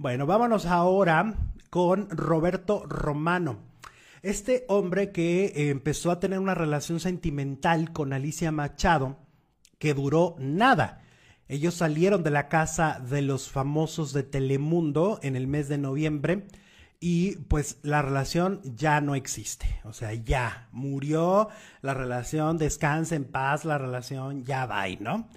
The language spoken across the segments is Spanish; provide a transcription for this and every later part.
Bueno, vámonos ahora con Roberto Romano. Este hombre que eh, empezó a tener una relación sentimental con Alicia Machado que duró nada. Ellos salieron de la casa de los famosos de Telemundo en el mes de noviembre y pues la relación ya no existe. O sea, ya murió la relación, descansa en paz la relación, ya va, ¿no?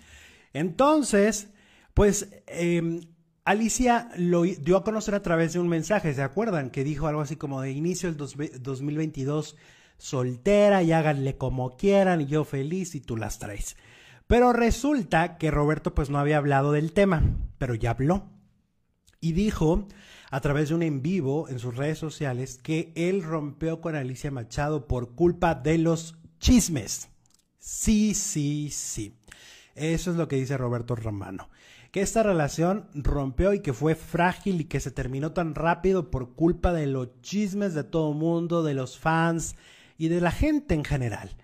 Entonces, pues em, Alicia lo dio a conocer a través de un mensaje, ¿se acuerdan? Que dijo algo así como de inicio del 2022 soltera y háganle como quieran y yo feliz y tú las traes. Pero resulta que Roberto pues no había hablado del tema, pero ya habló. Y dijo a través de un en vivo en sus redes sociales que él rompió con Alicia Machado por culpa de los chismes. Sí, sí, sí. Eso es lo que dice Roberto Romano que esta relación rompió y que fue frágil y que se terminó tan rápido por culpa de los chismes de todo el mundo, de los fans y de la gente en general.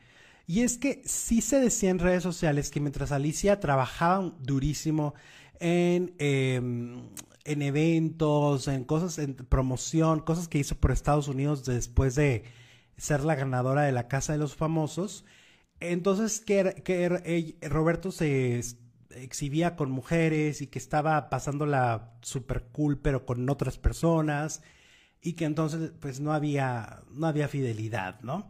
Y es que sí se decía en redes sociales que mientras Alicia trabajaba durísimo en, em, en eventos, en cosas, en promoción, cosas que hizo por Estados Unidos después de ser la ganadora de la Casa de los Famosos, entonces que, que Roberto se exhibía con mujeres y que estaba pasándola super cool pero con otras personas y que entonces pues no había, no había fidelidad, ¿no?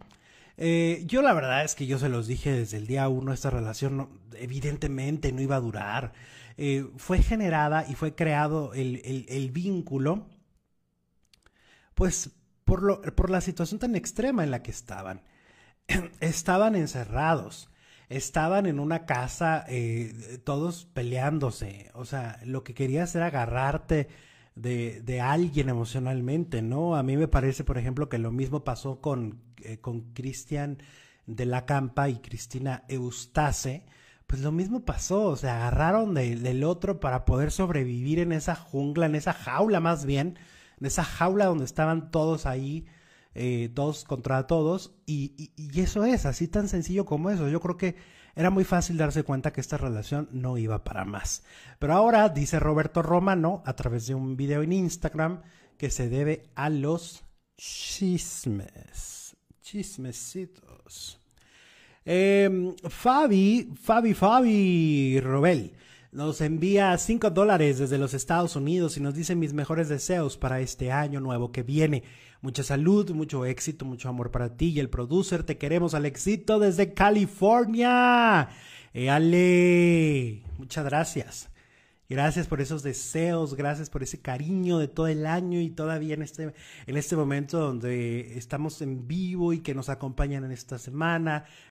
Eh, yo la verdad es que yo se los dije desde el día uno, esta relación evidentemente no iba a durar. Eh, fue generada y fue creado el, el, el vínculo, pues por, lo, por la situación tan extrema en la que estaban. estaban encerrados, estaban en una casa eh, todos peleándose. O sea, lo que querías era agarrarte de, de, alguien emocionalmente, ¿no? A mí me parece, por ejemplo, que lo mismo pasó con eh, Cristian de la Campa y Cristina Eustace. Pues lo mismo pasó, o sea, agarraron del otro para poder sobrevivir en esa jungla, en esa jaula más bien, en esa jaula donde estaban todos ahí eh, dos contra todos, y, eso es, así tan sencillo como eso. Yo creo que era muy fácil darse cuenta que esta relación no iba para más. Pero ahora dice Roberto Romano, a través de un video en Instagram, que se debe a los chismes, chismecitos. Em, Fabi, Fabi, Fabi Robel nos envía 5 dólares desde los Estados Unidos y nos dice mis mejores deseos para este año nuevo que viene. Mucha salud, mucho éxito, mucho amor para ti y el producer. Te queremos, al éxito desde California. Ale, muchas gracias. Gracias por esos deseos, gracias por ese cariño de todo el año y todavía en este, en este momento donde estamos en vivo y que nos acompañan en esta semana.